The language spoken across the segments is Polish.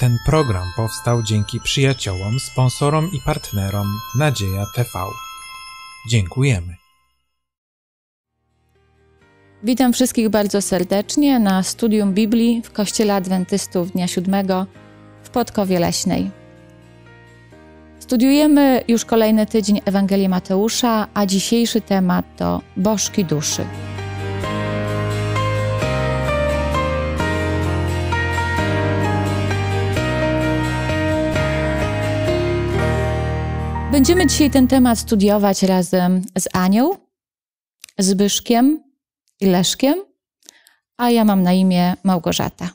Ten program powstał dzięki przyjaciołom, sponsorom i partnerom Nadzieja TV. Dziękujemy. Witam wszystkich bardzo serdecznie na studium Biblii w Kościele Adwentystów Dnia Siódmego w Podkowie Leśnej. Studiujemy już kolejny tydzień Ewangelię Mateusza, a dzisiejszy temat to Bożki Duszy. Będziemy dzisiaj ten temat studiować razem z Anią, Zbyszkiem i Leszkiem, a ja mam na imię Małgorzata.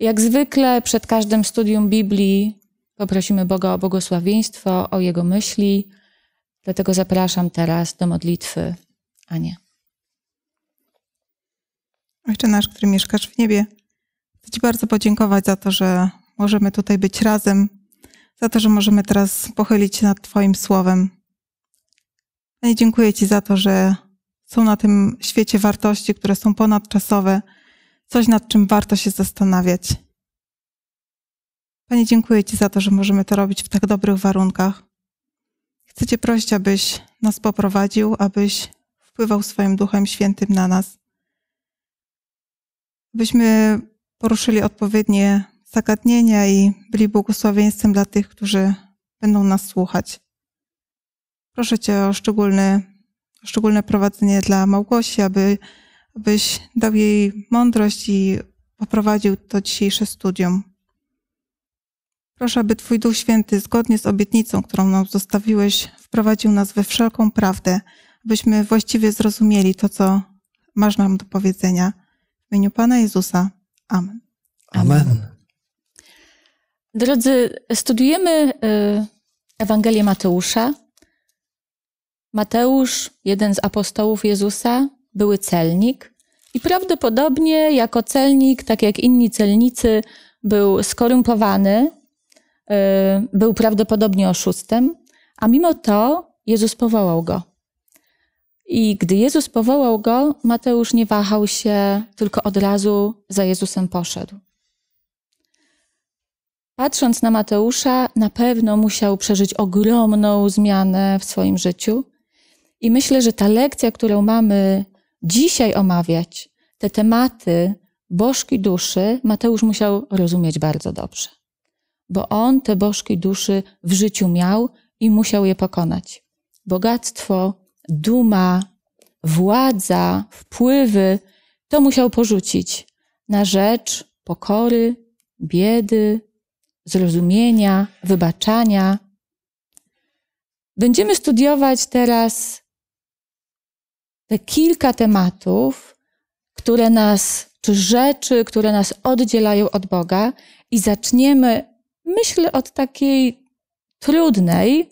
Jak zwykle przed każdym studium Biblii poprosimy Boga o błogosławieństwo, o Jego myśli, dlatego zapraszam teraz do modlitwy Anię. Ojcze nasz, który mieszkasz w niebie, chcę Ci bardzo podziękować za to, że możemy tutaj być razem za to, że możemy teraz pochylić się nad Twoim słowem. Panie, no dziękuję Ci za to, że są na tym świecie wartości, które są ponadczasowe, coś nad czym warto się zastanawiać. Panie, dziękuję Ci za to, że możemy to robić w tak dobrych warunkach. Chcę Cię prosić, abyś nas poprowadził, abyś wpływał swoim Duchem Świętym na nas. byśmy poruszyli odpowiednie zagadnienia i byli błogosławieństwem dla tych, którzy będą nas słuchać. Proszę Cię o szczególne, szczególne prowadzenie dla Małgosi, aby, abyś dał jej mądrość i poprowadził to dzisiejsze studium. Proszę, aby Twój Duch Święty, zgodnie z obietnicą, którą nam zostawiłeś, wprowadził nas we wszelką prawdę, abyśmy właściwie zrozumieli to, co masz nam do powiedzenia. W imieniu Pana Jezusa. Amen. Amen. Drodzy, studiujemy y, Ewangelię Mateusza. Mateusz, jeden z apostołów Jezusa, były celnik i prawdopodobnie jako celnik, tak jak inni celnicy, był skorumpowany, y, był prawdopodobnie oszustem, a mimo to Jezus powołał go. I gdy Jezus powołał go, Mateusz nie wahał się, tylko od razu za Jezusem poszedł. Patrząc na Mateusza, na pewno musiał przeżyć ogromną zmianę w swoim życiu. I myślę, że ta lekcja, którą mamy dzisiaj omawiać, te tematy bożki duszy, Mateusz musiał rozumieć bardzo dobrze. Bo on te bożki duszy w życiu miał i musiał je pokonać. Bogactwo, duma, władza, wpływy to musiał porzucić na rzecz pokory, biedy, zrozumienia, wybaczania. Będziemy studiować teraz te kilka tematów, które nas, czy rzeczy, które nas oddzielają od Boga, i zaczniemy, myślę, od takiej trudnej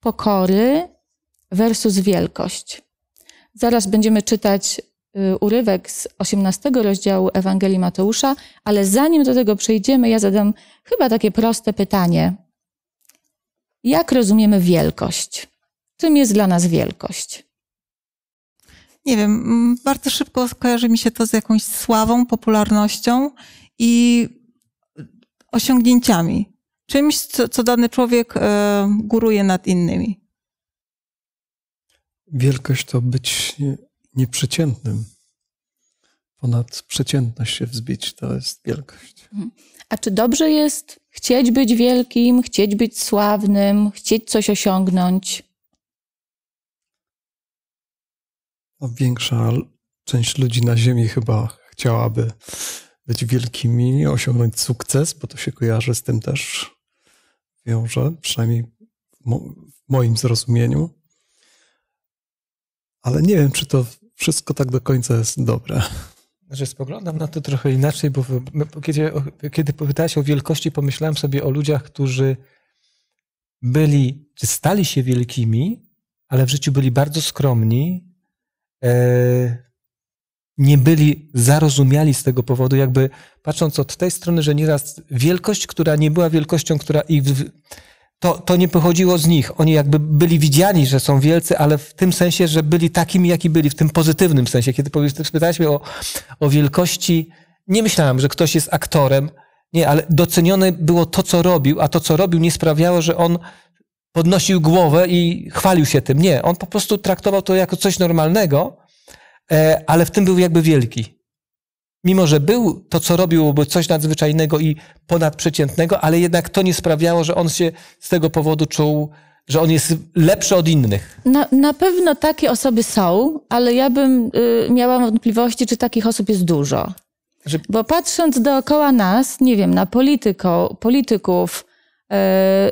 pokory versus wielkość. Zaraz będziemy czytać Y, urywek z 18 rozdziału Ewangelii Mateusza, ale zanim do tego przejdziemy, ja zadam chyba takie proste pytanie. Jak rozumiemy wielkość? Czym jest dla nas wielkość? Nie wiem, bardzo szybko skojarzy mi się to z jakąś sławą, popularnością i osiągnięciami. Czymś, co, co dany człowiek e, góruje nad innymi. Wielkość to być nieprzeciętnym. Ponad przeciętność się wzbić to jest wielkość. Mhm. A czy dobrze jest chcieć być wielkim, chcieć być sławnym, chcieć coś osiągnąć? No, większa część ludzi na Ziemi chyba chciałaby być wielkimi, osiągnąć sukces, bo to się kojarzy z tym też wiąże, przynajmniej w moim zrozumieniu. Ale nie wiem, czy to wszystko tak do końca jest dobre. Znaczy spoglądam na to trochę inaczej, bo kiedy, kiedy pytałeś o wielkości, pomyślałem sobie o ludziach, którzy byli, czy stali się wielkimi, ale w życiu byli bardzo skromni, e, nie byli zarozumiali z tego powodu, jakby patrząc od tej strony, że nieraz wielkość, która nie była wielkością, która ich to, to nie pochodziło z nich. Oni jakby byli widziani, że są wielcy, ale w tym sensie, że byli takimi, jaki byli, w tym pozytywnym sensie. Kiedy spytałeś mnie o, o wielkości, nie myślałem, że ktoś jest aktorem. Nie, ale docenione było to, co robił, a to, co robił, nie sprawiało, że on podnosił głowę i chwalił się tym. Nie, on po prostu traktował to jako coś normalnego, e, ale w tym był jakby wielki mimo że był to, co robił, był coś nadzwyczajnego i ponadprzeciętnego, ale jednak to nie sprawiało, że on się z tego powodu czuł, że on jest lepszy od innych. Na, na pewno takie osoby są, ale ja bym y, miała wątpliwości, czy takich osób jest dużo. Że... Bo patrząc dookoła nas, nie wiem, na polityko, polityków,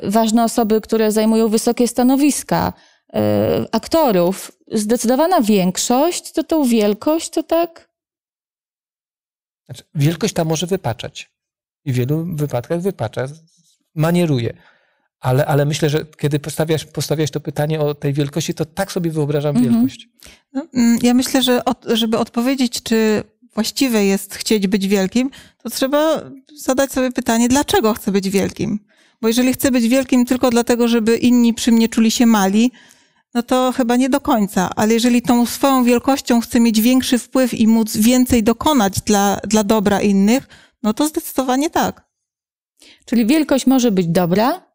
y, ważne osoby, które zajmują wysokie stanowiska, y, aktorów, zdecydowana większość to tą wielkość to tak znaczy, wielkość ta może wypaczać. I w wielu wypadkach wypacza, manieruje. Ale, ale myślę, że kiedy postawiasz, postawiasz to pytanie o tej wielkości, to tak sobie wyobrażam mhm. wielkość. No, mm, ja myślę, że od, żeby odpowiedzieć, czy właściwe jest chcieć być wielkim, to trzeba zadać sobie pytanie, dlaczego chcę być wielkim? Bo jeżeli chcę być wielkim tylko dlatego, żeby inni przy mnie czuli się mali, no to chyba nie do końca, ale jeżeli tą swoją wielkością chce mieć większy wpływ i móc więcej dokonać dla, dla dobra innych, no to zdecydowanie tak. Czyli wielkość może być dobra,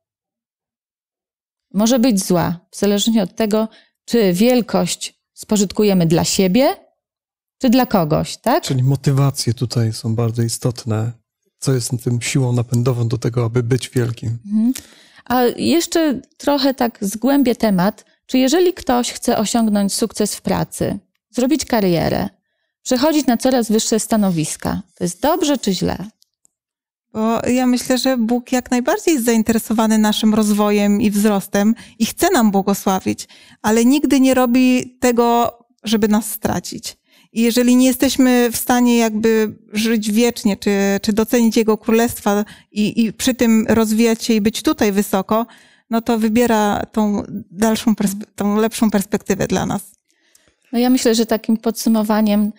może być zła, w zależności od tego, czy wielkość spożytkujemy dla siebie, czy dla kogoś, tak? Czyli motywacje tutaj są bardzo istotne. Co jest tym siłą napędową do tego, aby być wielkim? Mhm. A jeszcze trochę tak zgłębię temat czy jeżeli ktoś chce osiągnąć sukces w pracy, zrobić karierę, przechodzić na coraz wyższe stanowiska, to jest dobrze czy źle? Bo ja myślę, że Bóg jak najbardziej jest zainteresowany naszym rozwojem i wzrostem i chce nam błogosławić, ale nigdy nie robi tego, żeby nas stracić. I jeżeli nie jesteśmy w stanie jakby żyć wiecznie, czy, czy docenić Jego królestwa i, i przy tym rozwijać się i być tutaj wysoko, no to wybiera tą dalszą, tą lepszą perspektywę dla nas. No ja myślę, że takim podsumowaniem,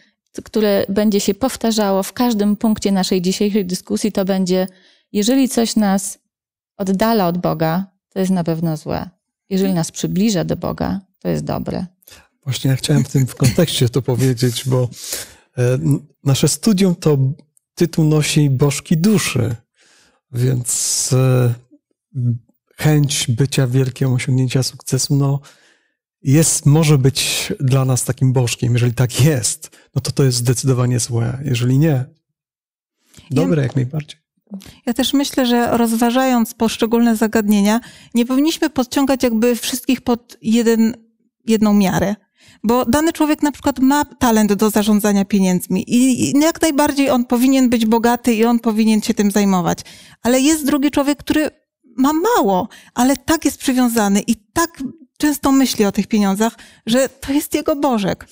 które będzie się powtarzało w każdym punkcie naszej dzisiejszej dyskusji, to będzie, jeżeli coś nas oddala od Boga, to jest na pewno złe. Jeżeli nas przybliża do Boga, to jest dobre. Właśnie ja chciałem w tym w kontekście to powiedzieć, bo e, nasze studium to tytuł nosi Bożki Duszy, więc e, chęć bycia wielkim, osiągnięcia sukcesu, no jest, może być dla nas takim bożkiem. Jeżeli tak jest, no to to jest zdecydowanie złe. Jeżeli nie, dobre ja, jak najbardziej. Ja też myślę, że rozważając poszczególne zagadnienia, nie powinniśmy podciągać jakby wszystkich pod jeden, jedną miarę. Bo dany człowiek na przykład ma talent do zarządzania pieniędzmi i, i jak najbardziej on powinien być bogaty i on powinien się tym zajmować. Ale jest drugi człowiek, który ma mało, ale tak jest przywiązany i tak często myśli o tych pieniądzach, że to jest jego Bożek.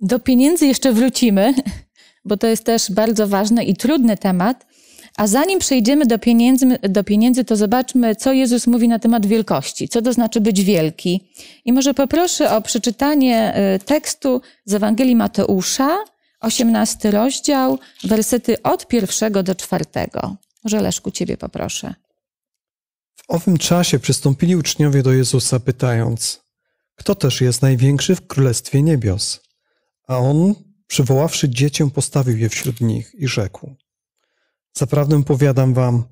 Do pieniędzy jeszcze wrócimy, bo to jest też bardzo ważny i trudny temat. A zanim przejdziemy do pieniędzy, do pieniędzy, to zobaczmy, co Jezus mówi na temat wielkości, co to znaczy być wielki. I może poproszę o przeczytanie e, tekstu z Ewangelii Mateusza, 18 rozdział, wersety od pierwszego do czwartego. Może Leszku, ciebie poproszę. W owym czasie przystąpili uczniowie do Jezusa, pytając: Kto też jest największy w królestwie niebios? A on, przywoławszy dziecię, postawił je wśród nich i rzekł: Zaprawdę powiadam wam,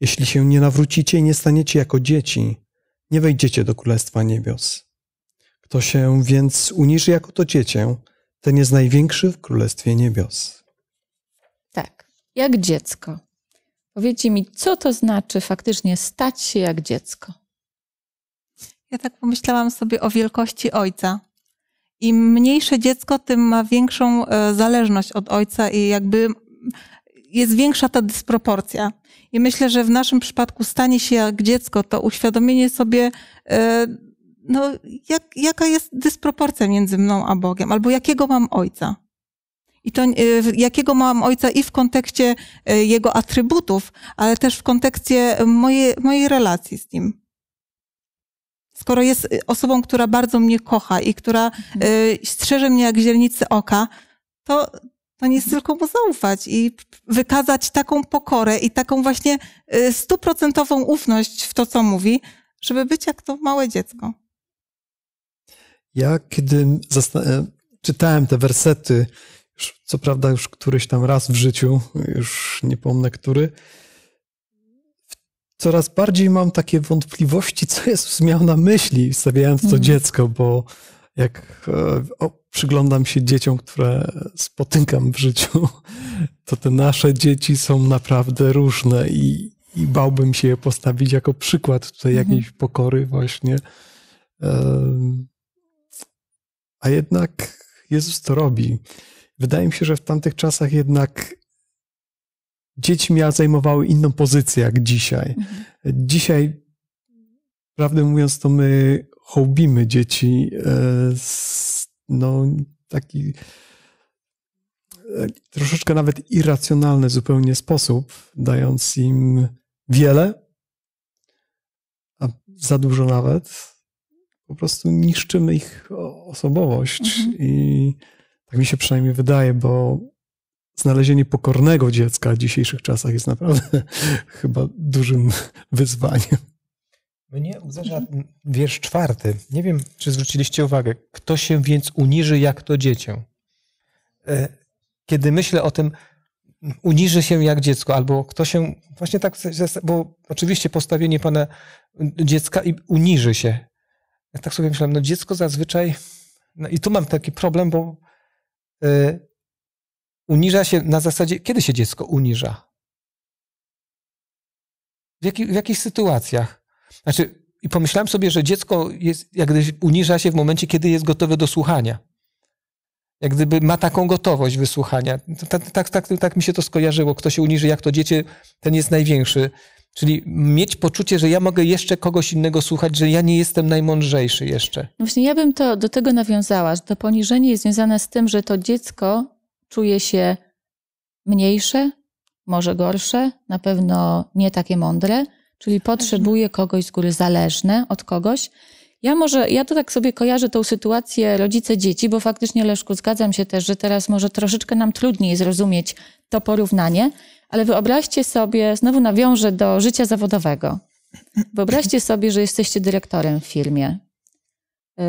jeśli się nie nawrócicie i nie staniecie jako dzieci, nie wejdziecie do królestwa niebios. Kto się więc uniży jako to dziecię, ten jest największy w królestwie niebios. Tak, jak dziecko. Powiedzcie mi, co to znaczy faktycznie stać się jak dziecko? Ja tak pomyślałam sobie o wielkości ojca. Im mniejsze dziecko, tym ma większą e, zależność od ojca i jakby jest większa ta dysproporcja. I myślę, że w naszym przypadku stanie się jak dziecko, to uświadomienie sobie, e, no, jak, jaka jest dysproporcja między mną a Bogiem, albo jakiego mam ojca. I to e, jakiego mam ojca i w kontekście e, jego atrybutów, ale też w kontekście mojej, mojej relacji z nim. Skoro jest e, osobą, która bardzo mnie kocha i która mhm. strzeże mnie jak zielnicy oka, to, to nie jest mhm. tylko mu zaufać i wykazać taką pokorę i taką właśnie stuprocentową ufność w to, co mówi, żeby być jak to małe dziecko. Ja, kiedy czytałem te wersety co prawda już któryś tam raz w życiu, już nie pomnę który, coraz bardziej mam takie wątpliwości, co jest miał na myśli, stawiając to mm. dziecko, bo jak e, o, przyglądam się dzieciom, które spotykam w życiu, to te nasze dzieci są naprawdę różne i, i bałbym się je postawić jako przykład tutaj mm. jakiejś pokory właśnie. A jednak Jezus to robi. Wydaje mi się, że w tamtych czasach jednak dzieci miały, zajmowały inną pozycję jak dzisiaj. Mhm. Dzisiaj, prawdę mówiąc, to my hołbimy dzieci w e, no, taki e, troszeczkę nawet irracjonalny zupełnie sposób, dając im wiele, a za dużo nawet. Po prostu niszczymy ich osobowość mhm. i tak mi się przynajmniej wydaje, bo znalezienie pokornego dziecka w dzisiejszych czasach jest naprawdę chyba dużym wyzwaniem. Mnie uderza wiersz czwarty. Nie wiem, czy zwróciliście uwagę. Kto się więc uniży, jak to dziecię? E, kiedy myślę o tym, uniży się jak dziecko, albo kto się właśnie tak, bo oczywiście postawienie pana dziecka i uniży się. Ja tak sobie myślałem, no dziecko zazwyczaj, no i tu mam taki problem, bo E, uniża się na zasadzie, kiedy się dziecko uniża? W, jaki, w jakich sytuacjach? Znaczy, i pomyślałem sobie, że dziecko jest, jak gdyby uniża się w momencie, kiedy jest gotowe do słuchania. Jak gdyby ma taką gotowość wysłuchania. Tak, tak, tak, tak mi się to skojarzyło. Kto się uniży, jak to dziecię, ten jest największy Czyli mieć poczucie, że ja mogę jeszcze kogoś innego słuchać, że ja nie jestem najmądrzejszy jeszcze. No właśnie ja bym to do tego nawiązała, że to poniżenie jest związane z tym, że to dziecko czuje się mniejsze, może gorsze, na pewno nie takie mądre, czyli potrzebuje kogoś z góry, zależne od kogoś. Ja może, ja to tak sobie kojarzę tą sytuację rodzice-dzieci, bo faktycznie, Leszku, zgadzam się też, że teraz może troszeczkę nam trudniej zrozumieć to porównanie, ale wyobraźcie sobie, znowu nawiążę do życia zawodowego. Wyobraźcie sobie, że jesteście dyrektorem w firmie. Y,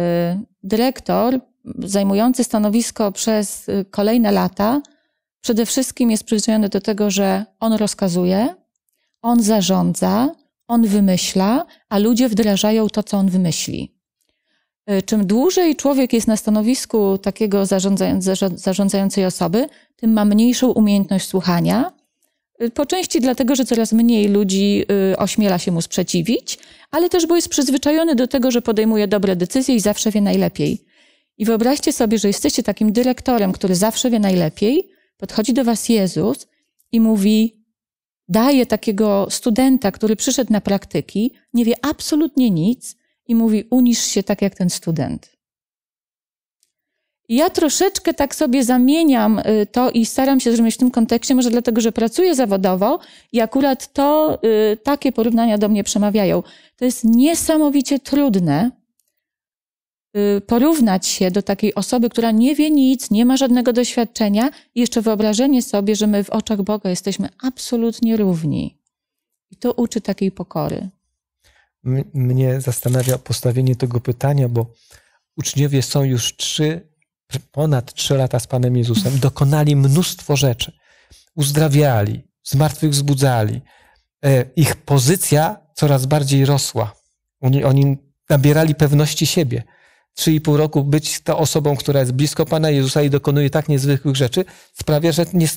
dyrektor zajmujący stanowisko przez y, kolejne lata przede wszystkim jest przyzwyczajony do tego, że on rozkazuje, on zarządza, on wymyśla, a ludzie wdrażają to, co on wymyśli. E, czym dłużej człowiek jest na stanowisku takiego zarządzającej osoby, tym ma mniejszą umiejętność słuchania. E, po części dlatego, że coraz mniej ludzi e, ośmiela się mu sprzeciwić, ale też bo jest przyzwyczajony do tego, że podejmuje dobre decyzje i zawsze wie najlepiej. I wyobraźcie sobie, że jesteście takim dyrektorem, który zawsze wie najlepiej. Podchodzi do was Jezus i mówi: daje takiego studenta, który przyszedł na praktyki, nie wie absolutnie nic i mówi: Unisz się tak jak ten student. Ja troszeczkę tak sobie zamieniam y, to i staram się zrozumieć w tym kontekście, może dlatego, że pracuję zawodowo i akurat to, y, takie porównania do mnie przemawiają. To jest niesamowicie trudne Y, porównać się do takiej osoby, która nie wie nic, nie ma żadnego doświadczenia i jeszcze wyobrażenie sobie, że my w oczach Boga jesteśmy absolutnie równi. I to uczy takiej pokory. Mnie zastanawia postawienie tego pytania, bo uczniowie są już trzy, ponad trzy lata z Panem Jezusem, dokonali mnóstwo rzeczy. Uzdrawiali, zmartwychwzbudzali. E, ich pozycja coraz bardziej rosła. Oni, oni nabierali pewności siebie. 3,5 roku być tą osobą, która jest blisko Pana Jezusa i dokonuje tak niezwykłych rzeczy, sprawia, że nie,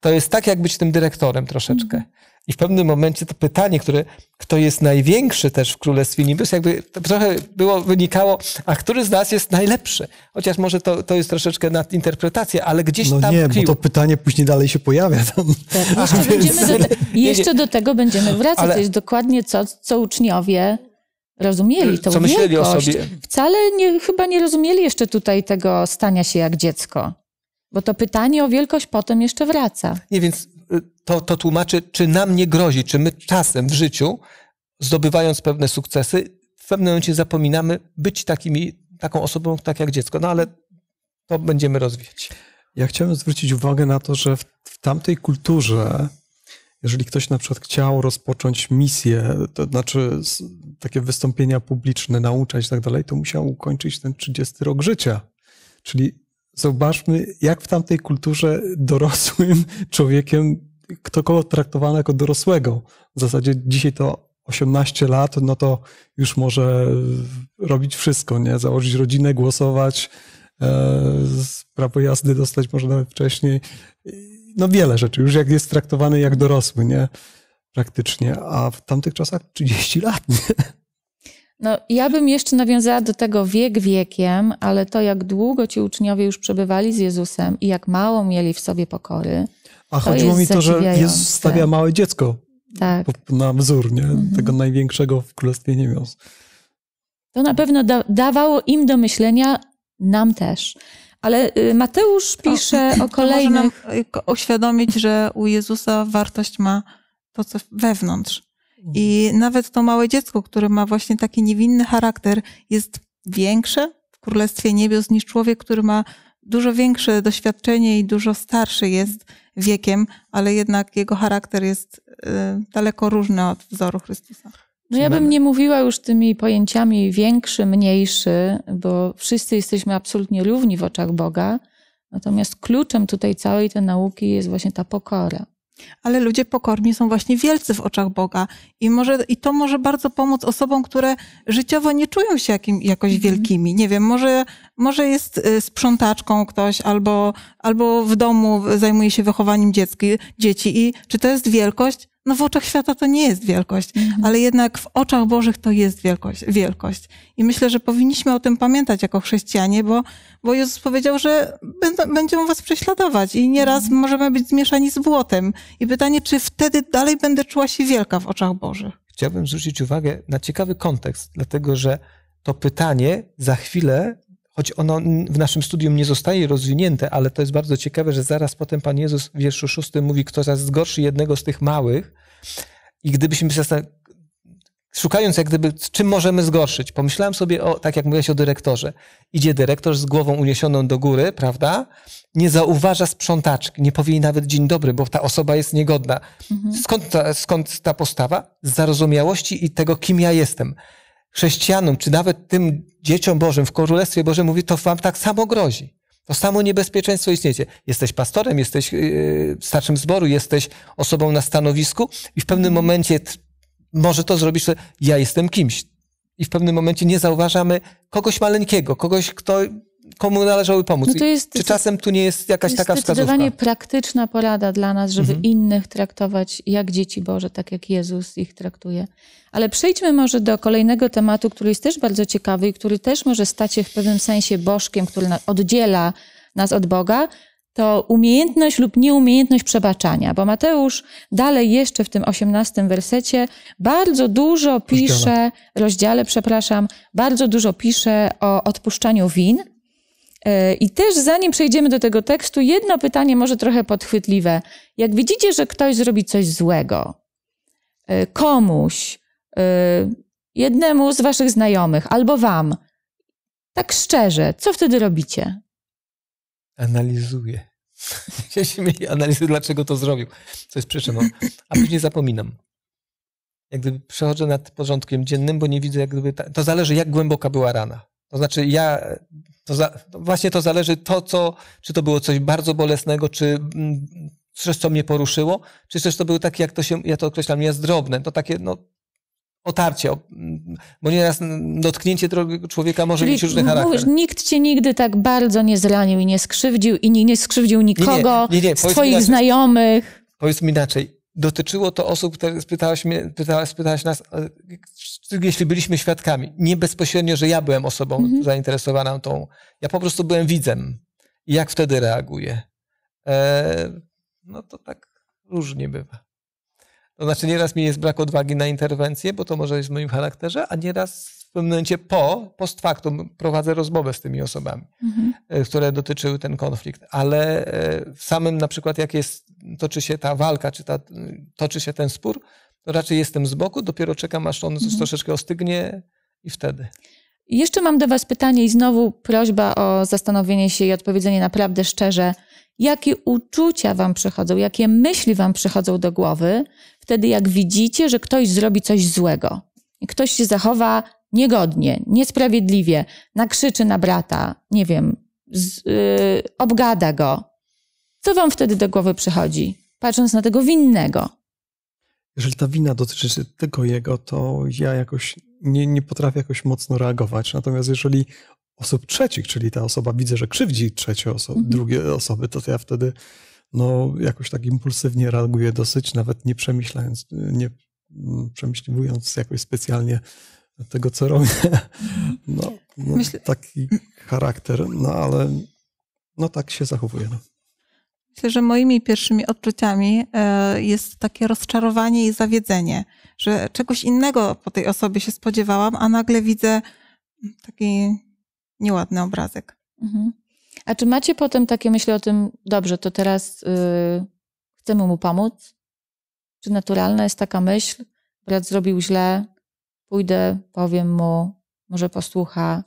to jest tak, jak być tym dyrektorem troszeczkę. I w pewnym momencie to pytanie, które kto jest największy też w Królestwie Niebys, jakby trochę było, wynikało, a który z nas jest najlepszy? Chociaż może to, to jest troszeczkę nadinterpretacja, ale gdzieś no tam nie, krył. bo to pytanie później dalej się pojawia. Tak, tam. Tak, jeszcze, Aha, tak. do te... jeszcze do tego będziemy wracać. Ale... To jest dokładnie co, co uczniowie rozumieli to Co myśleli wielkość. o sobie. Wcale nie, chyba nie rozumieli jeszcze tutaj tego stania się jak dziecko. Bo to pytanie o wielkość potem jeszcze wraca. Nie, więc y, to, to tłumaczy, czy nam nie grozi, czy my czasem w życiu, zdobywając pewne sukcesy, w pewnym momencie zapominamy być takimi, taką osobą, tak jak dziecko. No ale to będziemy rozwijać. Ja chciałem zwrócić uwagę na to, że w, w tamtej kulturze jeżeli ktoś na przykład chciał rozpocząć misję, to znaczy takie wystąpienia publiczne, nauczać i tak dalej, to musiał ukończyć ten 30 rok życia. Czyli zobaczmy, jak w tamtej kulturze dorosłym człowiekiem ktokolwiek traktowano jako dorosłego. W zasadzie dzisiaj to 18 lat, no to już może robić wszystko, nie? Założyć rodzinę, głosować, e, prawo jazdy dostać może nawet wcześniej. No wiele rzeczy, już jak jest traktowany jak dorosły, nie? praktycznie, a w tamtych czasach 30 lat. No, ja bym jeszcze nawiązała do tego wiek wiekiem, ale to jak długo ci uczniowie już przebywali z Jezusem i jak mało mieli w sobie pokory. A chodziło mi to, że Jezus stawia małe dziecko tak. na wzór nie? Mhm. tego największego w Królestwie Niebios. To na pewno da dawało im do myślenia, nam też. Ale y, Mateusz no, pisze o, o kolejnych... To może nam y, oświadomić, że u Jezusa wartość ma to, co wewnątrz. Mhm. I nawet to małe dziecko, które ma właśnie taki niewinny charakter, jest większe w Królestwie Niebios niż człowiek, który ma dużo większe doświadczenie i dużo starszy jest wiekiem, ale jednak jego charakter jest y, daleko różny od wzoru Chrystusa. No ja bym nie mówiła już tymi pojęciami większy, mniejszy, bo wszyscy jesteśmy absolutnie równi w oczach Boga. Natomiast kluczem tutaj całej tej nauki jest właśnie ta pokora. Ale ludzie pokorni są właśnie wielcy w oczach Boga i, może, i to może bardzo pomóc osobom, które życiowo nie czują się jakim, jakoś mhm. wielkimi. Nie wiem, może, może jest y, sprzątaczką ktoś albo, albo w domu zajmuje się wychowaniem dziecki, dzieci i czy to jest wielkość? No w oczach świata to nie jest wielkość, mhm. ale jednak w oczach Bożych to jest wielkość, wielkość. I myślę, że powinniśmy o tym pamiętać jako chrześcijanie, bo, bo Jezus powiedział, że będą, będą was prześladować i nieraz mhm. możemy być zmieszani z błotem. I pytanie, czy wtedy dalej będę czuła się wielka w oczach Bożych? Chciałbym zwrócić uwagę na ciekawy kontekst, dlatego że to pytanie za chwilę choć ono w naszym studium nie zostaje rozwinięte, ale to jest bardzo ciekawe, że zaraz potem Pan Jezus w wierszu szóstym mówi, kto zaraz zgorszy jednego z tych małych i gdybyśmy zastanowili, szukając jak gdyby, czym możemy zgorszyć, pomyślałem sobie o, tak jak mówiłeś o dyrektorze. Idzie dyrektor z głową uniesioną do góry, prawda? Nie zauważa sprzątaczki, nie powie jej nawet dzień dobry, bo ta osoba jest niegodna. Mhm. Skąd, ta, skąd ta postawa? Z zarozumiałości i tego, kim ja jestem chrześcijanom, czy nawet tym dzieciom Bożym w Królestwie Bożym mówi, to wam tak samo grozi. To samo niebezpieczeństwo istnieje. Jesteś pastorem, jesteś yy, starszym zboru, jesteś osobą na stanowisku i w pewnym momencie może to zrobisz, że ja jestem kimś. I w pewnym momencie nie zauważamy kogoś maleńkiego, kogoś, kto komu należałoby pomóc. No to jest, Czy czasem tu nie jest jakaś taka wskazówka? Zdecydowanie praktyczna porada dla nas, żeby mhm. innych traktować jak dzieci Boże, tak jak Jezus ich traktuje. Ale przejdźmy może do kolejnego tematu, który jest też bardzo ciekawy i który też może stać się w pewnym sensie bożkiem, który oddziela nas od Boga, to umiejętność lub nieumiejętność przebaczania, bo Mateusz dalej jeszcze w tym osiemnastym wersecie bardzo dużo pisze, rozdziale, rozdziale przepraszam, bardzo dużo pisze o odpuszczaniu win, E, I też zanim przejdziemy do tego tekstu, jedno pytanie może trochę podchwytliwe. Jak widzicie, że ktoś zrobi coś złego, e, komuś, e, jednemu z waszych znajomych albo wam, tak szczerze, co wtedy robicie? Analizuję. Ja się śmieję, analizy dlaczego to zrobił, co jest przyczyną, a później zapominam. Jak gdyby przechodzę nad porządkiem dziennym, bo nie widzę, jak gdyby. Ta... To zależy, jak głęboka była rana. To znaczy, ja, to za, właśnie to zależy to, co, czy to było coś bardzo bolesnego, czy mm, coś, co mnie poruszyło, czy też to było takie, jak to się, ja to określam, jazdrobne, to takie, no, otarcie, mm, bo nieraz dotknięcie drogiego człowieka może Czyli mieć różny charakter. nikt cię nigdy tak bardzo nie zranił i nie skrzywdził i nie, nie skrzywdził nikogo nie, nie, nie, nie. inaczej, znajomych. Powiedz mi inaczej, dotyczyło to osób, które spytałaś, mnie, pytałaś, spytałaś nas, e, jeśli byliśmy świadkami. Nie bezpośrednio, że ja byłem osobą mhm. zainteresowaną tą. Ja po prostu byłem widzem. jak wtedy reaguję? E, no to tak różnie bywa. To znaczy, nieraz mi jest brak odwagi na interwencję, bo to może jest w moim charakterze, a nieraz pewnym momencie po, post factum prowadzę rozmowę z tymi osobami, mhm. E, które dotyczyły ten konflikt, ale e, w samym na przykład jak jest, toczy się ta walka, czy ta, e, toczy się ten spór, to raczej jestem z boku, dopiero czekam aż on mhm. troszeczkę ostygnie i wtedy. Jeszcze mam do Was pytanie i znowu prośba o zastanowienie się i odpowiedzenie naprawdę szczerze. Jakie uczucia Wam przychodzą, jakie myśli Wam przychodzą do głowy wtedy, jak widzicie, że ktoś zrobi coś złego? I ktoś się zachowa niegodnie, niesprawiedliwie, nakrzyczy na brata, nie wiem, z, yy, obgada go. Co wam wtedy do głowy przychodzi, patrząc na tego winnego? Jeżeli ta wina dotyczy tylko jego, to ja jakoś nie, nie potrafię jakoś mocno reagować. Natomiast jeżeli osób trzecich, czyli ta osoba widzę, że krzywdzi trzecie osoby, mhm. drugie osoby, to ja wtedy no, jakoś tak impulsywnie reaguję dosyć, nawet nie przemyślając, nie przemyśliwując jakoś specjalnie tego co mhm. No, no Myślę... taki charakter, no ale no tak się zachowuje. No. Myślę, że moimi pierwszymi odczuciami e, jest takie rozczarowanie i zawiedzenie, że czegoś innego po tej osobie się spodziewałam, a nagle widzę taki nieładny obrazek. Mhm. A czy macie potem takie myśli o tym, dobrze, to teraz yy, chcemy mu pomóc? Czy naturalna jest taka myśl, brat zrobił źle, Pójdę, powiem mu, może posłucha,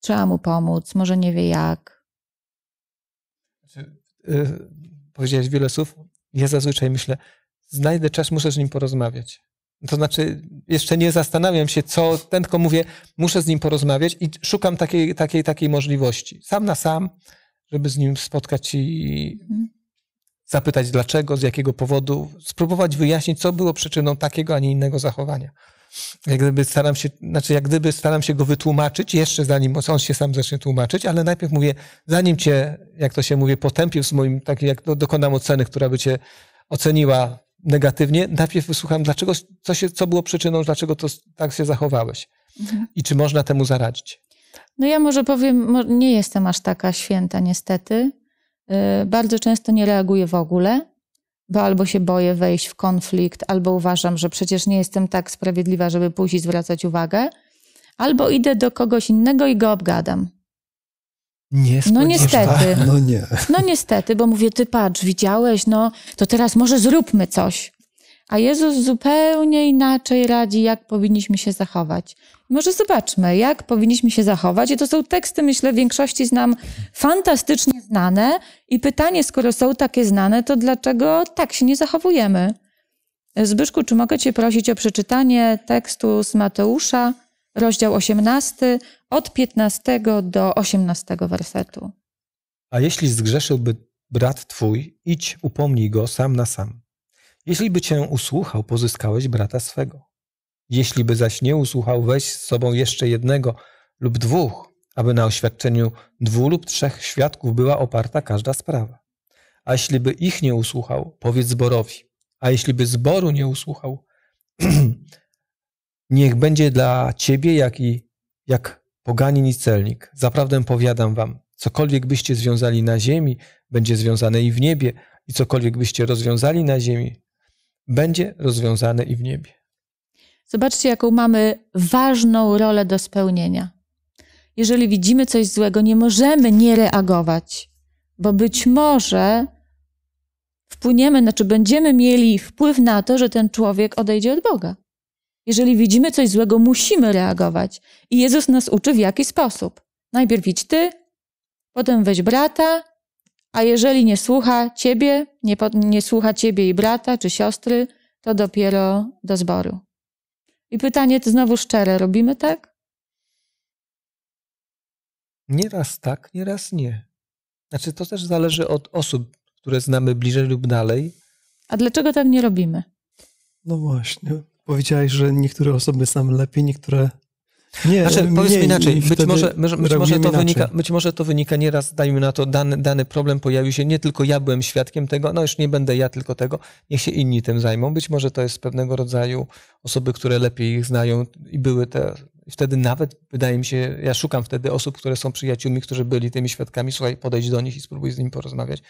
trzeba mu pomóc, może nie wie jak. Yy, powiedziałeś wiele słów. Ja zazwyczaj myślę, znajdę czas, muszę z nim porozmawiać. To znaczy, jeszcze nie zastanawiam się, co ten, tylko mówię, muszę z nim porozmawiać i szukam takiej, takiej, takiej możliwości. Sam na sam, żeby z nim spotkać i mhm. zapytać dlaczego, z jakiego powodu, spróbować wyjaśnić, co było przyczyną takiego, a nie innego zachowania jak gdyby staram się, znaczy jak gdyby staram się go wytłumaczyć, jeszcze zanim on się sam zacznie tłumaczyć, ale najpierw mówię, zanim cię, jak to się mówi, potępił z moim, tak jak dokonam oceny, która by cię oceniła negatywnie, najpierw wysłucham, dlaczego, co, się, co było przyczyną, dlaczego to, tak się zachowałeś mhm. i czy można temu zaradzić. No ja może powiem, nie jestem aż taka święta niestety. Y, bardzo często nie reaguję w ogóle bo albo się boję wejść w konflikt, albo uważam, że przecież nie jestem tak sprawiedliwa, żeby później zwracać uwagę, albo idę do kogoś innego i go obgadam. Nie no niestety. Tak. No, nie. no niestety, bo mówię, ty patrz, widziałeś, no to teraz może zróbmy coś. A Jezus zupełnie inaczej radzi, jak powinniśmy się zachować. Może zobaczmy, jak powinniśmy się zachować. I to są teksty, myślę, w większości znam fantastycznie znane. I pytanie, skoro są takie znane, to dlaczego tak się nie zachowujemy? Zbyszku, czy mogę Cię prosić o przeczytanie tekstu z Mateusza, rozdział 18, od 15 do 18 wersetu? A jeśli zgrzeszyłby brat twój, idź, upomnij go sam na sam. Jeśli by cię usłuchał, pozyskałeś brata swego. Jeśli by zaś nie usłuchał, weź z sobą jeszcze jednego lub dwóch, aby na oświadczeniu dwóch lub trzech świadków była oparta każda sprawa. A jeśli by ich nie usłuchał, powiedz zborowi. A jeśli by zboru nie usłuchał, niech będzie dla ciebie jak i jak poganin i celnik. Zaprawdę powiadam wam, cokolwiek byście związali na ziemi, będzie związane i w niebie, i cokolwiek byście rozwiązali na ziemi, będzie rozwiązane i w niebie. Zobaczcie, jaką mamy ważną rolę do spełnienia. Jeżeli widzimy coś złego, nie możemy nie reagować, bo być może wpłyniemy, znaczy będziemy mieli wpływ na to, że ten człowiek odejdzie od Boga. Jeżeli widzimy coś złego, musimy reagować. I Jezus nas uczy w jaki sposób. Najpierw idź ty, potem weź brata, a jeżeli nie słucha ciebie, nie, po, nie słucha ciebie i brata czy siostry, to dopiero do zboru. I pytanie to znowu szczere, robimy tak? Nieraz tak, nieraz nie. Znaczy to też zależy od osób, które znamy bliżej lub dalej. A dlaczego tak nie robimy? No właśnie. Powiedziałaś, że niektóre osoby znamy lepiej, niektóre nie, znaczy, no powiedzmy inaczej, być może, być, może to wynika, być może to wynika nieraz, dajmy na to, dany, dany problem pojawił się, nie tylko ja byłem świadkiem tego, no już nie będę ja tylko tego, niech się inni tym zajmą. Być może to jest pewnego rodzaju osoby, które lepiej ich znają i były te, wtedy nawet, wydaje mi się, ja szukam wtedy osób, które są przyjaciółmi, którzy byli tymi świadkami, słuchaj, podejdź do nich i spróbuj z nimi porozmawiać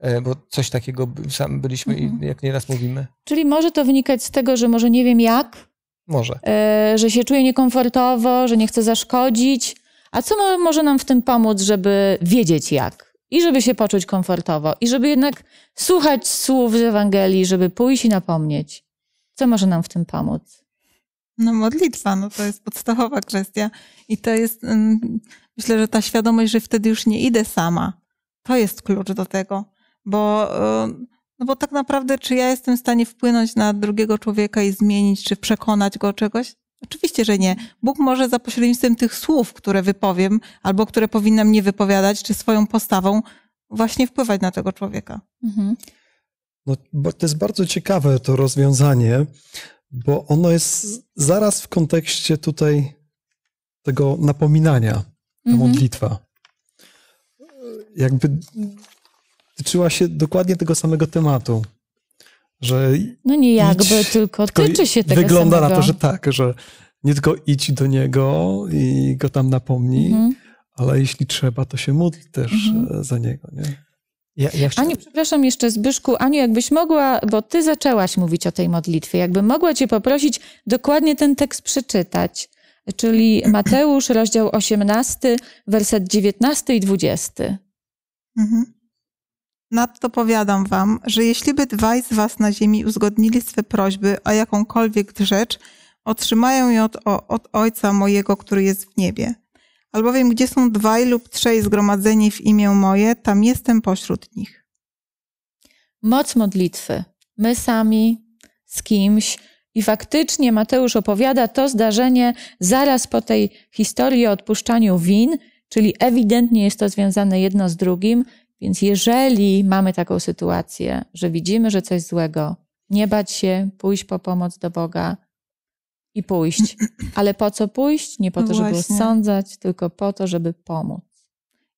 e, bo coś takiego sam byliśmy i mhm. jak nieraz mówimy. Czyli może to wynikać z tego, że może nie wiem jak, może. E, że się czuje niekomfortowo, że nie chce zaszkodzić. A co ma, może nam w tym pomóc, żeby wiedzieć jak? I żeby się poczuć komfortowo, i żeby jednak słuchać słów z Ewangelii, żeby pójść i napomnieć. Co może nam w tym pomóc? No modlitwa, no to jest podstawowa kwestia. I to jest, mm, myślę, że ta świadomość, że wtedy już nie idę sama, to jest klucz do tego, bo y, no bo tak naprawdę, czy ja jestem w stanie wpłynąć na drugiego człowieka i zmienić, czy przekonać go o czegoś? Oczywiście, że nie. Bóg może za pośrednictwem tych słów, które wypowiem, albo które powinnam nie wypowiadać, czy swoją postawą, właśnie wpływać na tego człowieka. Mhm. No, bo to jest bardzo ciekawe to rozwiązanie, bo ono jest zaraz w kontekście tutaj tego napominania, ta mhm. modlitwa. Jakby tyczyła się dokładnie tego samego tematu. Że no nie jakby, tylko tyczy się tego Wygląda samego. na to, że tak, że nie tylko idź do niego i go tam napomnij, mhm. ale jeśli trzeba, to się módl też mhm. E, za niego. Nie? Ja, ja Aniu, przepraszam jeszcze Zbyszku. Aniu, jakbyś mogła, bo ty zaczęłaś mówić o tej modlitwie, jakby mogła cię poprosić dokładnie ten tekst przeczytać, czyli Mateusz, rozdział 18, werset 19 i 20. Mhm. Nadto powiadam wam, że jeśliby dwaj z was na ziemi uzgodnili swe prośby o jakąkolwiek rzecz, otrzymają ją od, od Ojca mojego, który jest w niebie. Albowiem gdzie są dwaj lub trzej zgromadzeni w imię moje, tam jestem pośród nich. Moc modlitwy. My sami, z kimś. I faktycznie Mateusz opowiada to zdarzenie zaraz po tej historii o odpuszczaniu win, czyli ewidentnie jest to związane jedno z drugim więc jeżeli mamy taką sytuację, że widzimy, że coś złego, nie bać się, pójść po pomoc do Boga i pójść. Ale po co pójść? Nie po to, żeby Właśnie. osądzać, tylko po to, żeby pomóc.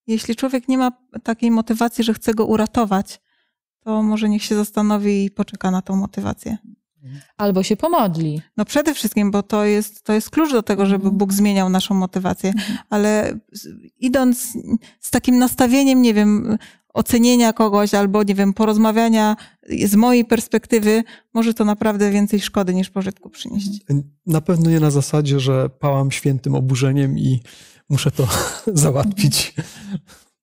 Jeśli człowiek nie ma takiej motywacji, że chce go uratować, to może niech się zastanowi i poczeka na tą motywację. Mhm. Albo się pomodli. No przede wszystkim, bo to jest, to jest klucz do tego, żeby mhm. Bóg zmieniał naszą motywację. Mhm. Ale idąc z takim nastawieniem, nie wiem, ocenienia kogoś albo, nie wiem, porozmawiania z mojej perspektywy, może to naprawdę więcej szkody niż pożytku przynieść. Na pewno nie na zasadzie, że pałam świętym oburzeniem i muszę to załatwić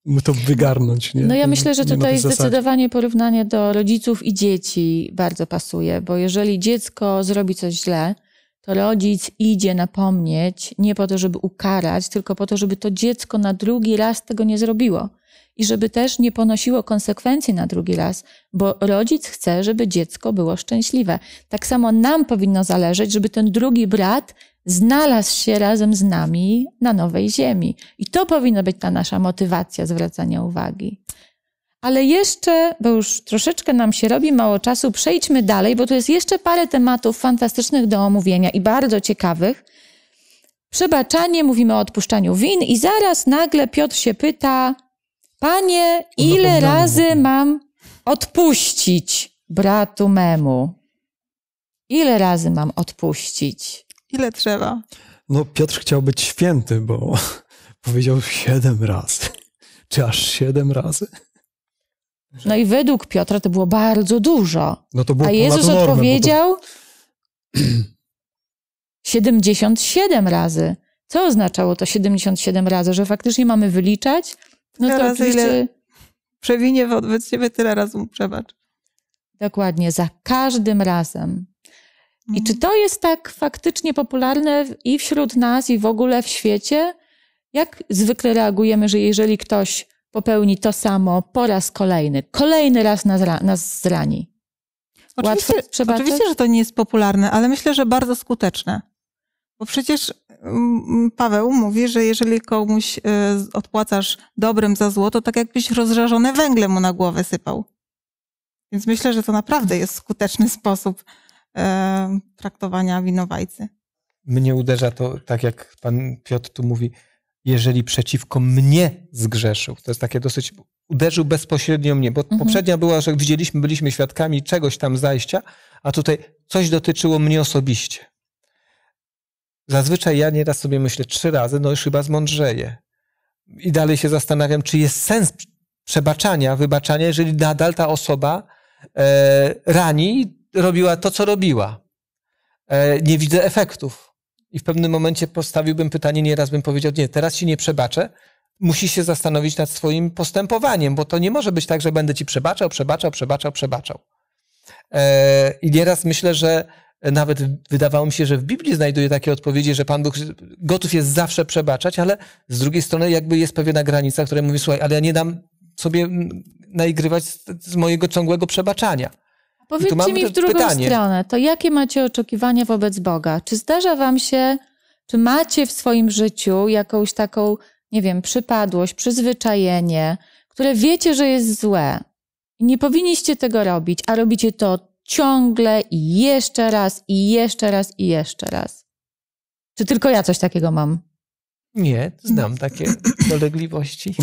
mu to wygarnąć. Nie? No ja myślę, że tutaj zdecydowanie porównanie do rodziców i dzieci bardzo pasuje, bo jeżeli dziecko zrobi coś źle, to rodzic idzie napomnieć nie po to, żeby ukarać, tylko po to, żeby to dziecko na drugi raz tego nie zrobiło. I żeby też nie ponosiło konsekwencji na drugi raz, bo rodzic chce, żeby dziecko było szczęśliwe. Tak samo nam powinno zależeć, żeby ten drugi brat znalazł się razem z nami na nowej ziemi. I to powinna być ta nasza motywacja zwracania uwagi. Ale jeszcze, bo już troszeczkę nam się robi mało czasu, przejdźmy dalej, bo tu jest jeszcze parę tematów fantastycznych do omówienia i bardzo ciekawych. Przebaczanie, mówimy o odpuszczaniu win, i zaraz nagle Piotr się pyta: Panie, ile razy mam odpuścić bratu memu? Ile razy mam odpuścić? Ile trzeba? No, Piotr chciał być święty, bo powiedział siedem razy. Czy aż siedem razy? No i według Piotra to było bardzo dużo. No to było A Jezus normę, odpowiedział to... 77 razy. Co oznaczało to 77 razy? Że faktycznie mamy wyliczać? No tyle to razy oczywiście... ile przewinie wobec ciebie, tyle razy mu przebacz. Dokładnie, za każdym razem. I czy to jest tak faktycznie popularne i wśród nas, i w ogóle w świecie? Jak zwykle reagujemy, że jeżeli ktoś popełni to samo po raz kolejny, kolejny raz nas, nas zrani? Oczywiście, oczywiście, że to nie jest popularne, ale myślę, że bardzo skuteczne. Bo przecież mm, mm, Paweł mówi, że jeżeli komuś y, odpłacasz dobrym za zło, to tak jakbyś rozżarzone węgle mu na głowę sypał. Więc myślę, że to naprawdę jest skuteczny sposób E, traktowania winowajcy. Mnie uderza to, tak jak pan Piotr tu mówi, jeżeli przeciwko mnie zgrzeszył. To jest takie dosyć. Uderzył bezpośrednio mnie, bo mhm. poprzednia była, że widzieliśmy, byliśmy świadkami czegoś tam zajścia, a tutaj coś dotyczyło mnie osobiście. Zazwyczaj ja nieraz sobie myślę trzy razy, no już chyba zmądrzeję. I dalej się zastanawiam, czy jest sens przebaczania, wybaczania, jeżeli nadal ta osoba e, rani robiła to, co robiła. E, nie widzę efektów. I w pewnym momencie postawiłbym pytanie, nieraz bym powiedział, nie, teraz ci nie przebaczę. Musisz się zastanowić nad swoim postępowaniem, bo to nie może być tak, że będę ci przebaczał, przebaczał, przebaczał, przebaczał. E, I nieraz myślę, że nawet wydawało mi się, że w Biblii znajduję takie odpowiedzi, że Pan Bóg gotów jest zawsze przebaczać, ale z drugiej strony jakby jest pewna granica, która mówi, słuchaj, ale ja nie dam sobie mm, naigrywać z, mojego ciągłego przebaczania. Powiedzcie mi w drugą pytanie. stronę, to jakie macie oczekiwania wobec Boga? Czy zdarza wam się, czy macie w swoim życiu jakąś taką, nie wiem, przypadłość, przyzwyczajenie, które wiecie, że jest złe i nie powinniście tego robić, a robicie to ciągle i jeszcze raz, i jeszcze raz, i jeszcze raz? Czy tylko ja coś takiego mam? Nie, znam takie dolegliwości.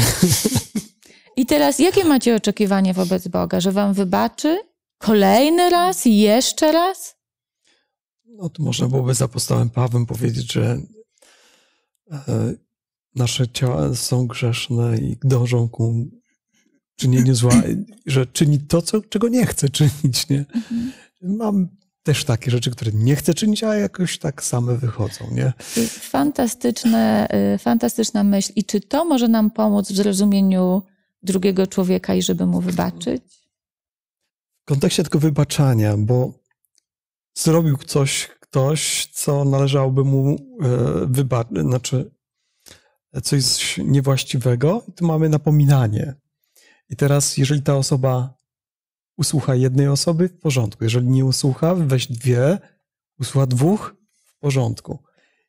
I teraz, jakie macie oczekiwanie wobec Boga? Że wam wybaczy Kolejny raz? Jeszcze raz? No to można byłoby za apostołem Pawłem powiedzieć, że e, nasze ciała są grzeszne i dążą ku czynieniu zła, że czyni to, co, czego nie chce czynić. Nie? Mhm. Mam też takie rzeczy, które nie chcę czynić, a jakoś tak same wychodzą. Nie? Fantastyczne, y, fantastyczna myśl. I czy to może nam pomóc w zrozumieniu drugiego człowieka i żeby mu wybaczyć? W kontekście tego wybaczania, bo zrobił coś ktoś, co należałoby mu e, wybaczyć, znaczy e, coś niewłaściwego, i tu mamy napominanie. I teraz, jeżeli ta osoba usłucha jednej osoby, w porządku. Jeżeli nie usłucha, weź dwie, usłucha dwóch, w porządku.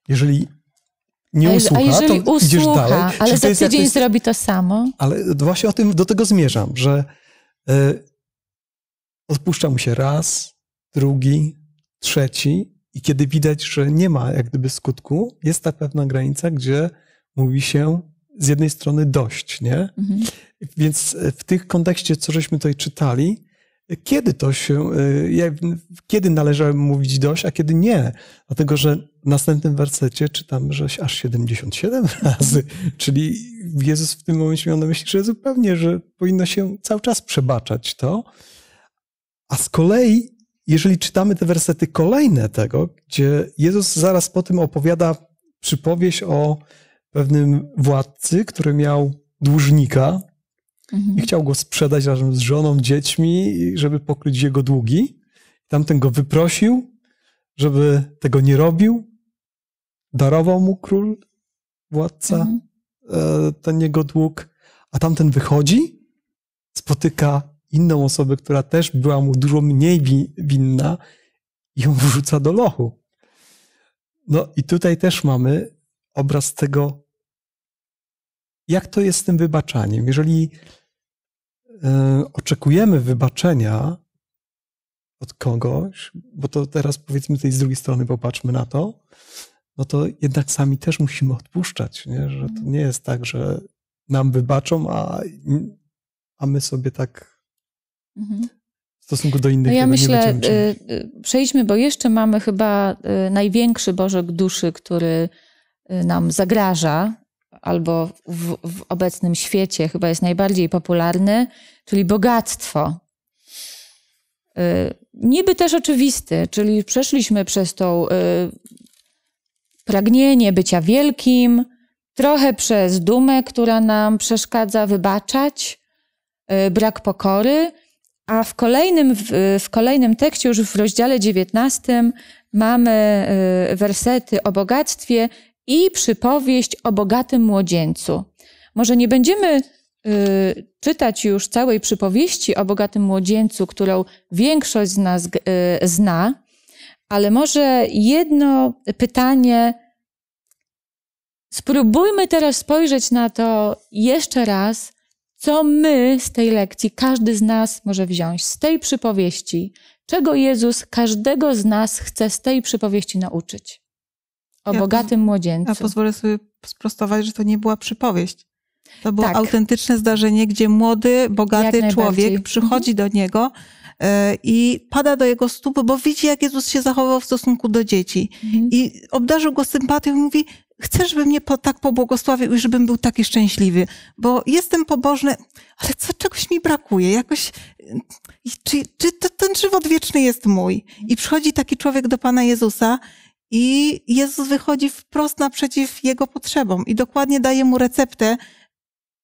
Jeżeli nie usłucha, a jeżeli to usłucha, idziesz dalej. Ale za tydzień zrobi to samo. Ale właśnie o tym, do tego zmierzam, że e, odpuszcza mu się raz, drugi, trzeci i kiedy widać, że nie ma jak gdyby skutku, jest ta pewna granica, gdzie mówi się z jednej strony dość, nie? Mhm. Więc e, w tych kontekście, co żeśmy tutaj czytali, kiedy to się, e, kiedy należało mówić dość, a kiedy nie. Dlatego, że w następnym wersecie czytam, że aż 77 razy, czyli Jezus w tym momencie miał na myśli, że zupełnie, że powinno się cały czas przebaczać to. A z kolei, jeżeli czytamy te wersety kolejne tego, gdzie Jezus zaraz po tym opowiada przypowieść o pewnym władcy, który miał dłużnika mhm. i chciał go sprzedać razem z żoną, dziećmi, żeby pokryć jego długi. Tamten go wyprosił, żeby tego nie robił. Darował mu król, władca, mhm. E, ten jego dług. A tamten wychodzi, spotyka inną osobę, która też była mu dużo mniej winna i ją wrzuca do lochu. No i tutaj też mamy obraz tego, jak to jest z tym wybaczaniem. Jeżeli e, oczekujemy wybaczenia od kogoś, bo to teraz powiedzmy tej z drugiej strony popatrzmy na to, no to jednak sami też musimy odpuszczać, nie? że to nie jest tak, że nam wybaczą, a, a my sobie tak Mhm. W stosunku do innych. No ja myślę, y, y, przejdźmy, bo jeszcze mamy chyba y, największy Bożek duszy, który nam zagraża, albo w, w obecnym świecie chyba jest najbardziej popularny, czyli bogactwo. niby też oczywisty, czyli przeszliśmy przez to pragnienie bycia wielkim, trochę przez dumę, która nam przeszkadza wybaczać, brak pokory a w kolejnym, w kolejnym tekście, już w rozdziale 19, mamy y, wersety o bogactwie i przypowieść o bogatym młodzieńcu. Może nie będziemy y, czytać już całej przypowieści o bogatym młodzieńcu, którą większość z nas y, zna, ale może jedno pytanie. Spróbujmy teraz spojrzeć na to jeszcze raz co my z tej lekcji, każdy z nas może wziąć, z tej przypowieści, czego Jezus każdego z nas chce z tej przypowieści nauczyć. O ja bogatym młodzieńcu. Ja pozwolę sobie sprostować, że to nie była przypowieść. To było tak. autentyczne zdarzenie, gdzie młody, bogaty człowiek mhm. przychodzi do niego e, i pada do jego stóp, bo widzi, jak Jezus się zachował w stosunku do dzieci. Mhm. I obdarzył go sympatią i mówi: chcesz, żeby mnie po, tak pobłogosławił i żebym był taki szczęśliwy, bo jestem pobożny, ale co, czegoś mi brakuje, jakoś, y, czy, czy to, ten żywot wieczny jest mój? I przychodzi taki człowiek do Pana Jezusa i Jezus wychodzi wprost naprzeciw jego potrzebom i dokładnie daje mu receptę,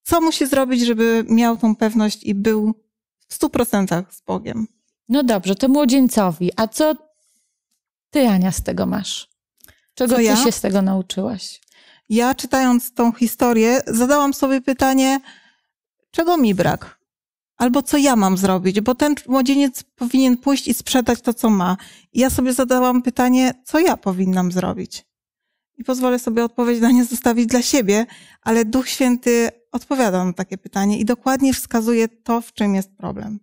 co musi zrobić, żeby miał tą pewność i był w stu procentach z Bogiem. No dobrze, to młodzieńcowi. A co ty, Ania, z tego masz? Czego ty ja? się z tego nauczyłaś? Ja czytając tą historię, zadałam sobie pytanie, czego mi brak? albo co ja mam zrobić, bo ten młodzieniec powinien pójść i sprzedać to, co ma. I ja sobie zadałam pytanie, co ja powinnam zrobić. I pozwolę sobie odpowiedź na nie zostawić dla siebie, ale Duch Święty odpowiada na takie pytanie i dokładnie wskazuje to, w czym jest problem.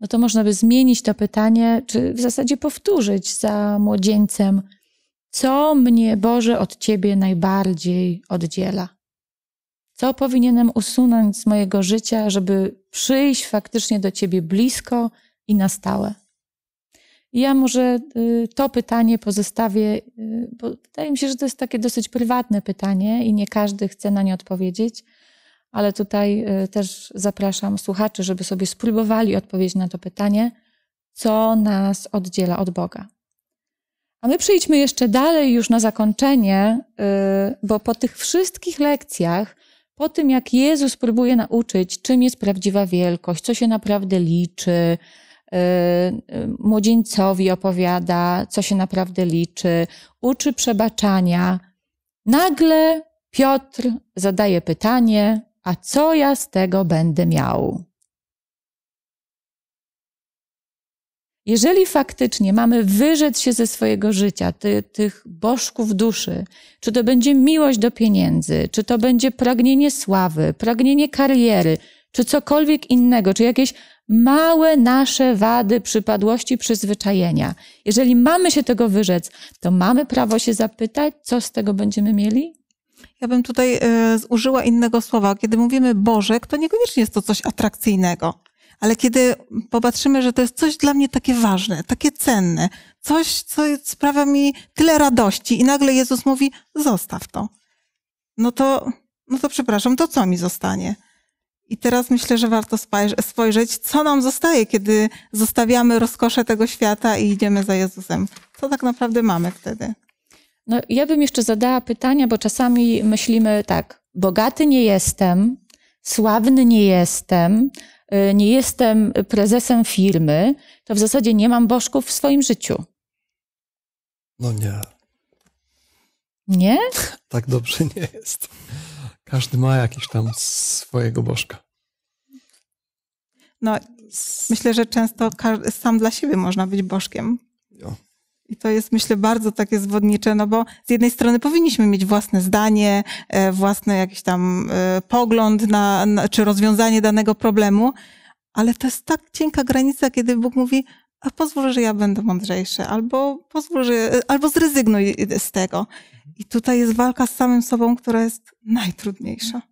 No to można by zmienić to pytanie, czy w zasadzie powtórzyć za młodzieńcem, co mnie, Boże, od Ciebie najbardziej oddziela? Co powinienem usunąć z mojego życia, żeby przyjść faktycznie do Ciebie blisko i na stałe? Ja może y, to pytanie pozostawię, y, bo wydaje mi się, że to jest takie dosyć prywatne pytanie i nie każdy chce na nie odpowiedzieć, ale tutaj y, też zapraszam słuchaczy, żeby sobie spróbowali odpowiedzieć na to pytanie, co nas oddziela od Boga. A my przejdźmy jeszcze dalej, już na zakończenie, y, bo po tych wszystkich lekcjach, po tym jak Jezus próbuje nauczyć, czym jest prawdziwa wielkość, co się naprawdę liczy, y, y, młodzieńcowi opowiada, co się naprawdę liczy, uczy przebaczania, nagle Piotr zadaje pytanie: A co ja z tego będę miał? Jeżeli faktycznie mamy wyrzec się ze swojego życia ty, tych bożków duszy, czy to będzie miłość do pieniędzy, czy to będzie pragnienie sławy, pragnienie kariery, czy cokolwiek innego, czy jakieś małe nasze wady, przypadłości, przyzwyczajenia. Jeżeli mamy się tego wyrzec, to mamy prawo się zapytać, co z tego będziemy mieli? Ja bym tutaj y, e, użyła innego słowa. Kiedy mówimy Bożek, to niekoniecznie jest to coś atrakcyjnego ale kiedy popatrzymy, że to jest coś dla mnie takie ważne, takie cenne, coś, co sprawia mi tyle radości i nagle Jezus mówi, zostaw to. No to, no to przepraszam, to co mi zostanie? I teraz myślę, że warto spojrzeć, co nam zostaje, kiedy zostawiamy rozkosze tego świata i idziemy za Jezusem. Co tak naprawdę mamy wtedy? No, ja bym jeszcze zadała pytania, bo czasami myślimy tak, bogaty nie jestem, sławny nie jestem, Y, nie jestem prezesem firmy, to w zasadzie nie mam bożków w swoim życiu. No nie. Nie? Tak dobrze nie jest. Każdy ma jakiś tam swojego bożka. No, myślę, że często sam dla siebie można być bożkiem. I to jest, myślę, bardzo takie zwodnicze, no bo z jednej strony powinniśmy mieć własne zdanie, e, własny jakiś tam e, pogląd na, na czy rozwiązanie danego problemu, ale to jest tak cienka granica, kiedy Bóg mówi, a pozwól, że ja będę mądrzejszy, albo pozwól, że, e, albo zrezygnuj z tego. Mhm. I tutaj jest walka z samym sobą, która jest najtrudniejsza. Mhm.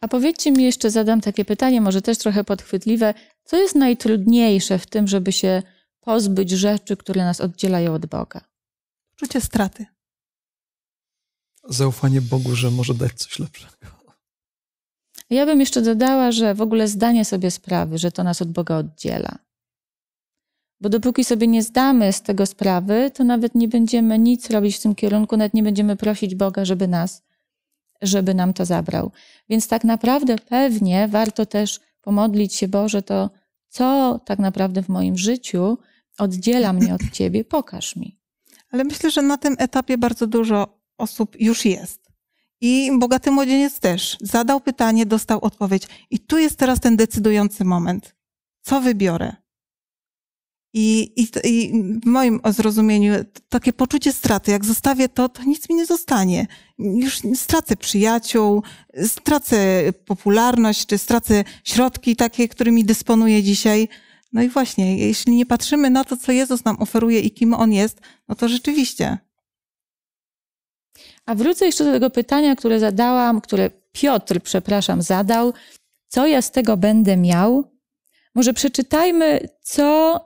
A powiedzcie mi jeszcze, zadam takie pytanie, może też trochę podchwytliwe, co jest najtrudniejsze w tym, żeby się pozbyć rzeczy, które nas oddzielają od Boga. Czucie straty. Zaufanie Bogu, że może dać coś lepszego. Ja bym jeszcze dodała, że w ogóle zdanie sobie sprawy, że to nas od Boga oddziela. Bo dopóki sobie nie zdamy z tego sprawy, to nawet nie będziemy nic robić w tym kierunku, nawet nie będziemy prosić Boga, żeby nas, żeby nam to zabrał. Więc tak naprawdę pewnie warto też pomodlić się, Boże, to co tak naprawdę w moim życiu oddziela mnie od ciebie, pokaż mi. Ale myślę, że na tym etapie bardzo dużo osób już jest. I bogaty młodzieniec też zadał pytanie, dostał odpowiedź. I tu jest teraz ten decydujący moment. Co wybiorę? I, i, I, w moim zrozumieniu takie poczucie straty, jak zostawię to, to nic mi nie zostanie. Już stracę przyjaciół, stracę popularność, czy stracę środki takie, którymi dysponuję dzisiaj. No i właśnie, jeśli nie patrzymy na to, co Jezus nam oferuje i kim On jest, no to rzeczywiście. A wrócę jeszcze do tego pytania, które zadałam, które Piotr, przepraszam, zadał. Co ja z tego będę miał? Może przeczytajmy, co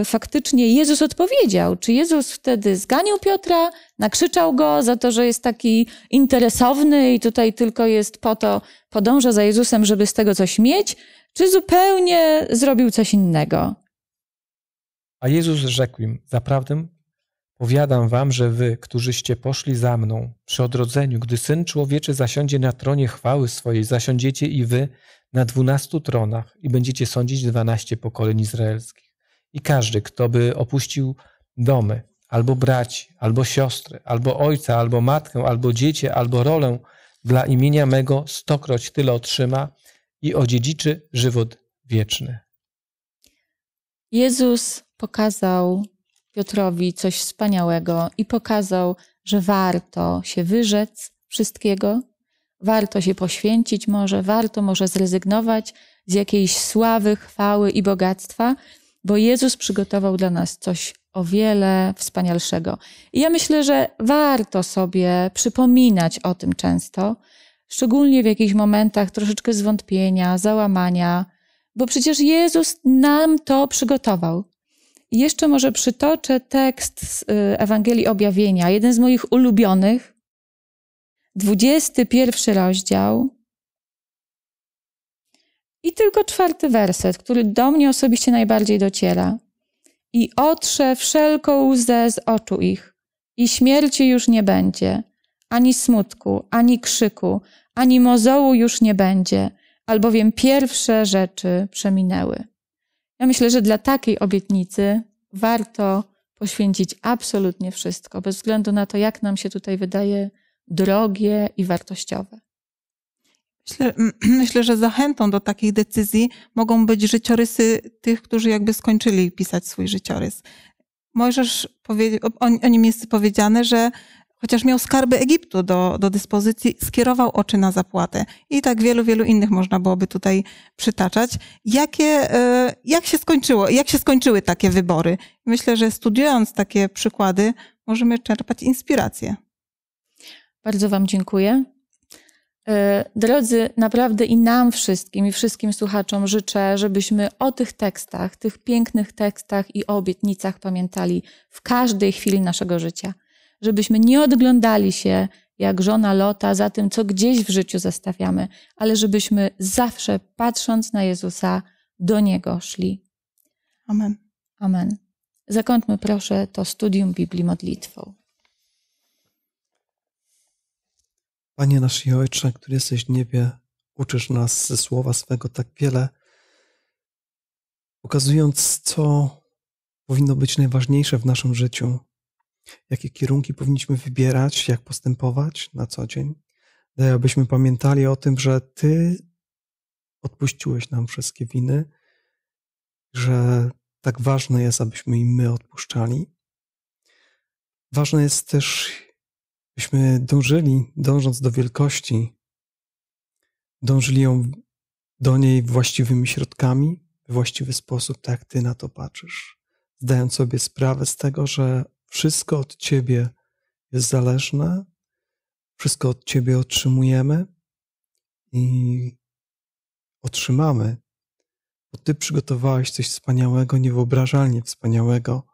y, faktycznie Jezus odpowiedział. Czy Jezus wtedy zganił Piotra, nakrzyczał go za to, że jest taki interesowny i tutaj tylko jest po to, podąża za Jezusem, żeby z tego coś mieć? czy zupełnie zrobił coś innego. A Jezus rzekł im: Zaprawdę powiadam wam, że wy, którzyście poszli za mną przy odrodzeniu, gdy syn człowieczy zasiądzie na tronie chwały swojej, zasiądziecie i wy na dwunastu tronach i będziecie sądzić dwanaście pokoleń izraelskich. I każdy, kto by opuścił domy, albo braci, albo siostry, albo ojca, albo matkę, albo dziecię, albo rolę dla imienia mego, stokroć tyle otrzyma i odziedziczy żywot wieczny. Jezus pokazał Piotrowi coś wspaniałego i pokazał, że warto się wyrzec wszystkiego, warto się poświęcić może, warto może zrezygnować z jakiejś sławy, chwały i bogactwa, bo Jezus przygotował dla nas coś o wiele wspanialszego. I ja myślę, że warto sobie przypominać o tym często, szczególnie w jakichś momentach troszeczkę zwątpienia, załamania, bo przecież Jezus nam to przygotował. I jeszcze może przytoczę tekst z y, Ewangelii Objawienia, jeden z moich ulubionych, 21 rozdział. I tylko czwarty werset, który do mnie osobiście najbardziej dociera. I otrze wszelką łzę z oczu ich, i śmierci już nie będzie ani smutku, ani krzyku, ani mozołu już nie będzie, albowiem pierwsze rzeczy przeminęły. Ja myślę, że dla takiej obietnicy warto poświęcić absolutnie wszystko, bez względu na to, jak nam się tutaj wydaje drogie i wartościowe. Myślę, myślę, że zachętą do takich decyzji mogą być życiorysy tych, którzy jakby skończyli pisać swój życiorys. Mojżesz, o, o nim jest powiedziane, że chociaż miał skarby Egiptu do, do dyspozycji, skierował oczy na zapłatę. I tak wielu, wielu innych można byłoby tutaj przytaczać. Jakie, e, jak, się skończyło, jak się skończyły takie wybory? Myślę, że studiując takie przykłady, możemy czerpać inspirację. Bardzo Wam dziękuję. E, drodzy, naprawdę i nam wszystkim, i wszystkim słuchaczom życzę, żebyśmy o tych tekstach, tych pięknych tekstach i obietnicach pamiętali w każdej chwili naszego życia żebyśmy nie odglądali się jak żona Lota za tym, co gdzieś w życiu zostawiamy, ale żebyśmy zawsze patrząc na Jezusa, do Niego szli. Amen. Amen. Zakończmy proszę to studium Biblii modlitwą. Panie nasz i Ojcze, który jesteś w niebie, uczysz nas ze słowa swego tak wiele, pokazując, co powinno być najważniejsze w naszym życiu, jakie kierunki powinniśmy wybierać, jak postępować na co dzień. Daj, abyśmy pamiętali o tym, że Ty odpuściłeś nam wszystkie winy, że tak ważne jest, abyśmy i my odpuszczali. Ważne jest też, byśmy dążyli, dążąc do wielkości, dążyli ją do niej właściwymi środkami, w właściwy sposób, tak jak Ty na to patrzysz, zdając sobie sprawę z tego, że wszystko od Ciebie jest zależne, wszystko od Ciebie otrzymujemy i otrzymamy, bo Ty przygotowałeś coś wspaniałego, niewyobrażalnie wspaniałego,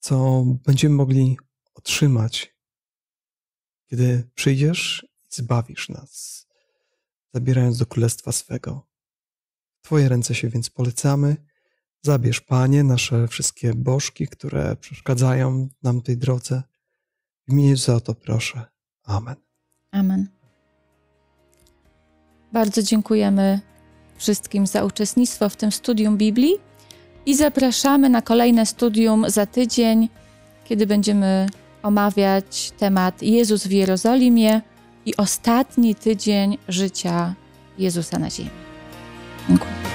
co będziemy mogli otrzymać, kiedy przyjdziesz i zbawisz nas, zabierając do królestwa swego. Twoje ręce się więc polecamy Zabierz, Panie, nasze wszystkie bożki, które przeszkadzają nam tej drodze. W imieniu za to proszę. Amen. Amen. Bardzo dziękujemy wszystkim za uczestnictwo w tym studium Biblii i zapraszamy na kolejne studium za tydzień, kiedy będziemy omawiać temat Jezus w Jerozolimie i ostatni tydzień życia Jezusa na ziemi. Dziękuję.